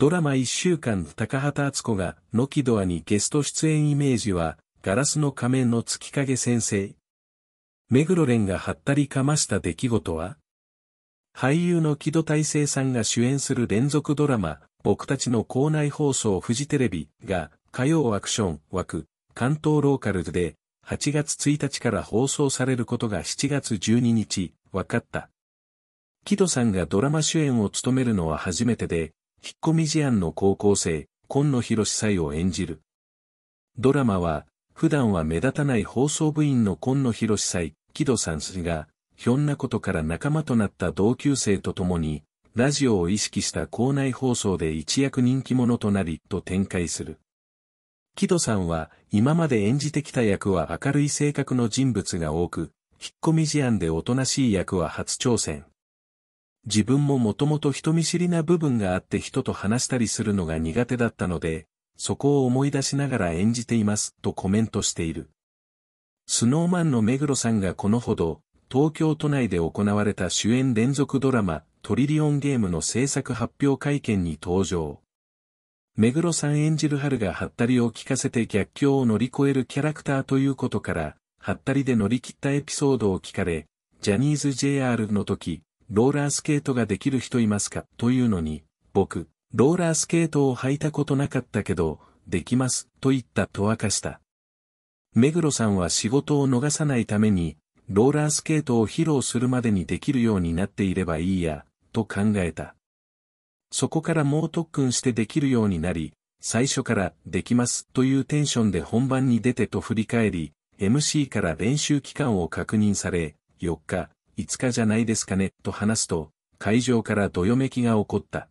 ドラマ一週間高畑敦子が、ノキドアにゲスト出演イメージは、ガラスの仮面の月影先生。目黒蓮がはったりかました出来事は俳優の木戸大成さんが主演する連続ドラマ、僕たちの校内放送フジテレビが、火曜アクション枠、関東ローカルで、8月1日から放送されることが7月12日、分かった。木戸さんがドラマ主演を務めるのは初めてで、引っ込み思案の高校生、今野博司を演じる。ドラマは、普段は目立たない放送部員の今野博司木戸さんすが、ひょんなことから仲間となった同級生と共に、ラジオを意識した校内放送で一躍人気者となり、と展開する。木戸さんは、今まで演じてきた役は明るい性格の人物が多く、引っ込み思案でおとなしい役は初挑戦。自分ももともと人見知りな部分があって人と話したりするのが苦手だったので、そこを思い出しながら演じています、とコメントしている。スノーマンの目黒さんがこのほど、東京都内で行われた主演連続ドラマ、トリリオンゲームの制作発表会見に登場。目黒さん演じる春がハッタリを聞かせて逆境を乗り越えるキャラクターということから、ハッタリで乗り切ったエピソードを聞かれ、ジャニーズ JR の時、ローラースケートができる人いますかというのに、僕、ローラースケートを履いたことなかったけど、できます、と言ったと明かした。目黒さんは仕事を逃さないために、ローラースケートを披露するまでにできるようになっていればいいや、と考えた。そこから猛特訓してできるようになり、最初からできますというテンションで本番に出てと振り返り、MC から練習期間を確認され、4日、5日じゃないですかね、と話すと、会場からどよめきが起こった。